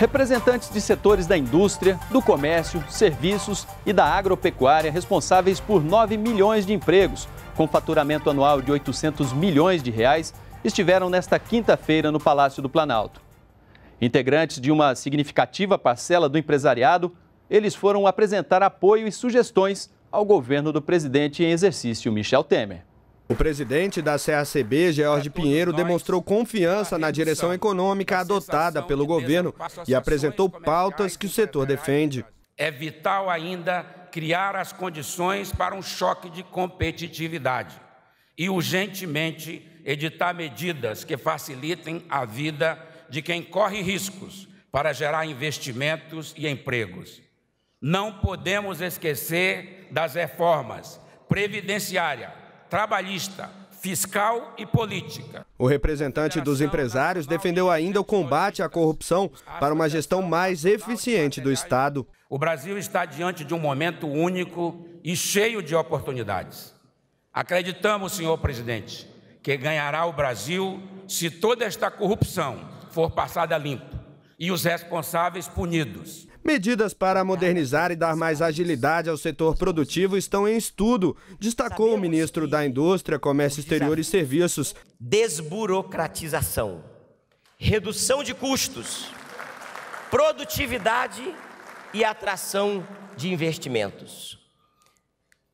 Representantes de setores da indústria, do comércio, serviços e da agropecuária, responsáveis por 9 milhões de empregos, com faturamento anual de 800 milhões de reais, estiveram nesta quinta-feira no Palácio do Planalto. Integrantes de uma significativa parcela do empresariado, eles foram apresentar apoio e sugestões ao governo do presidente em exercício Michel Temer. O presidente da CACB, George é Pinheiro, demonstrou confiança na direção econômica adotada pelo governo e apresentou pautas que o setor defende. É vital ainda criar as condições para um choque de competitividade e urgentemente editar medidas que facilitem a vida de quem corre riscos para gerar investimentos e empregos. Não podemos esquecer das reformas previdenciária trabalhista, fiscal e política. O representante dos empresários defendeu ainda o combate à corrupção para uma gestão mais eficiente do Estado. O Brasil está diante de um momento único e cheio de oportunidades. Acreditamos, senhor presidente, que ganhará o Brasil se toda esta corrupção for passada limpo e os responsáveis punidos. Medidas para modernizar e dar mais agilidade ao setor produtivo estão em estudo, destacou o ministro da Indústria, Comércio Exterior e Serviços. Desburocratização, redução de custos, produtividade e atração de investimentos.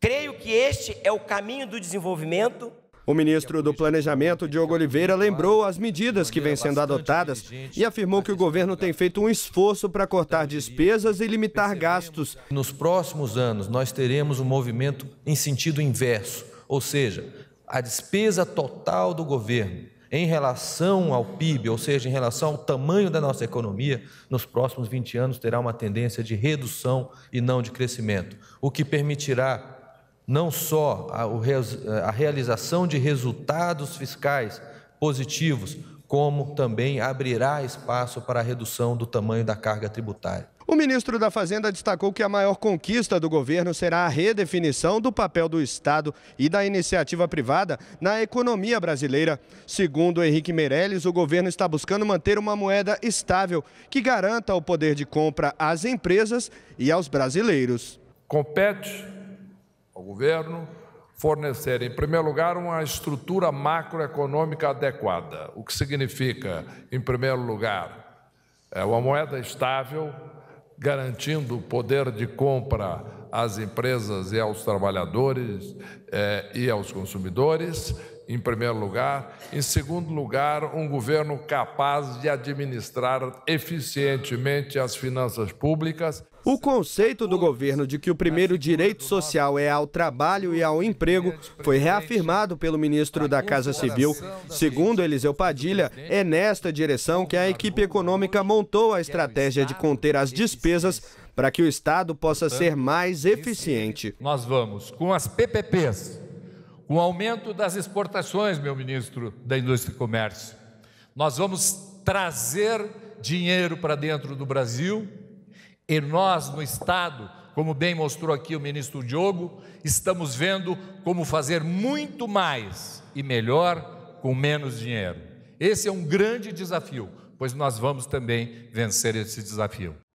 Creio que este é o caminho do desenvolvimento o ministro do Planejamento, Diogo Oliveira, lembrou as medidas que vêm sendo adotadas e afirmou que o governo tem feito um esforço para cortar despesas e limitar gastos. Nos próximos anos, nós teremos um movimento em sentido inverso, ou seja, a despesa total do governo em relação ao PIB, ou seja, em relação ao tamanho da nossa economia, nos próximos 20 anos terá uma tendência de redução e não de crescimento, o que permitirá não só a, realização de resultados fiscais positivos, como também abrirá espaço para a redução do tamanho da carga tributária. O ministro da Fazenda destacou que a maior conquista do governo será a redefinição do papel do Estado e da iniciativa privada na economia brasileira. Segundo Henrique Meirelles, o governo está buscando manter uma moeda estável que garanta o poder de compra às empresas e aos brasileiros. Compete ao governo fornecer, em primeiro lugar, uma estrutura macroeconômica adequada, o que significa, em primeiro lugar, é uma moeda estável, garantindo o poder de compra às empresas e aos trabalhadores eh, e aos consumidores, em primeiro lugar. Em segundo lugar, um governo capaz de administrar eficientemente as finanças públicas. O conceito do governo de que o primeiro direito social é ao trabalho e ao emprego foi reafirmado pelo ministro da Casa Civil. Segundo Eliseu Padilha, é nesta direção que a equipe econômica montou a estratégia de conter as despesas para que o Estado possa ser mais eficiente. Nós vamos, com as PPPs, com o aumento das exportações, meu ministro da Indústria e Comércio. Nós vamos trazer dinheiro para dentro do Brasil e nós, no Estado, como bem mostrou aqui o ministro Diogo, estamos vendo como fazer muito mais e melhor com menos dinheiro. Esse é um grande desafio, pois nós vamos também vencer esse desafio.